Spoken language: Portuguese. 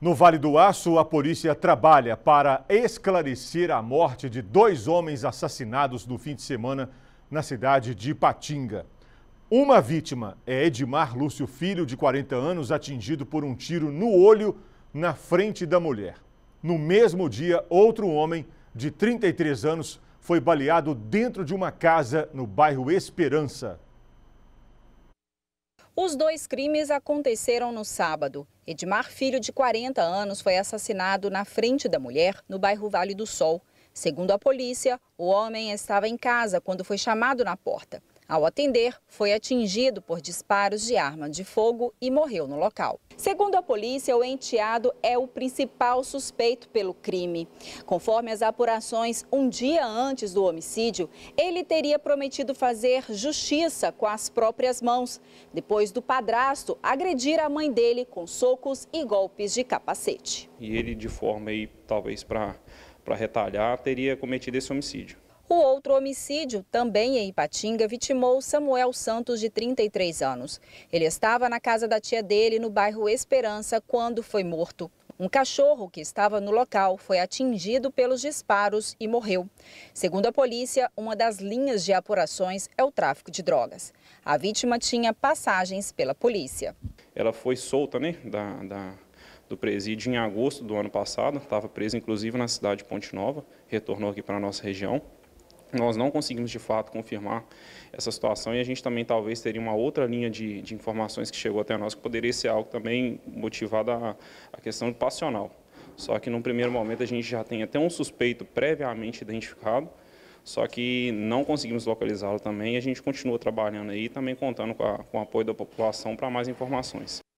No Vale do Aço, a polícia trabalha para esclarecer a morte de dois homens assassinados no fim de semana na cidade de Ipatinga. Uma vítima é Edmar Lúcio Filho, de 40 anos, atingido por um tiro no olho na frente da mulher. No mesmo dia, outro homem, de 33 anos, foi baleado dentro de uma casa no bairro Esperança, os dois crimes aconteceram no sábado. Edmar Filho, de 40 anos, foi assassinado na frente da mulher, no bairro Vale do Sol. Segundo a polícia, o homem estava em casa quando foi chamado na porta. Ao atender, foi atingido por disparos de arma de fogo e morreu no local. Segundo a polícia, o enteado é o principal suspeito pelo crime. Conforme as apurações, um dia antes do homicídio, ele teria prometido fazer justiça com as próprias mãos, depois do padrasto agredir a mãe dele com socos e golpes de capacete. E ele, de forma aí, talvez para retalhar, teria cometido esse homicídio. O outro homicídio, também em Ipatinga, vitimou Samuel Santos, de 33 anos. Ele estava na casa da tia dele, no bairro Esperança, quando foi morto. Um cachorro que estava no local foi atingido pelos disparos e morreu. Segundo a polícia, uma das linhas de apurações é o tráfico de drogas. A vítima tinha passagens pela polícia. Ela foi solta né, da, da do presídio em agosto do ano passado, estava presa inclusive na cidade de Ponte Nova, retornou aqui para a nossa região. Nós não conseguimos, de fato, confirmar essa situação e a gente também talvez teria uma outra linha de, de informações que chegou até nós que poderia ser algo também motivado à, questão passional. Só que, num primeiro momento, a gente já tem até um suspeito previamente identificado, só que não conseguimos localizá-lo também e a gente continua trabalhando aí, também contando com, a, com o apoio da população para mais informações.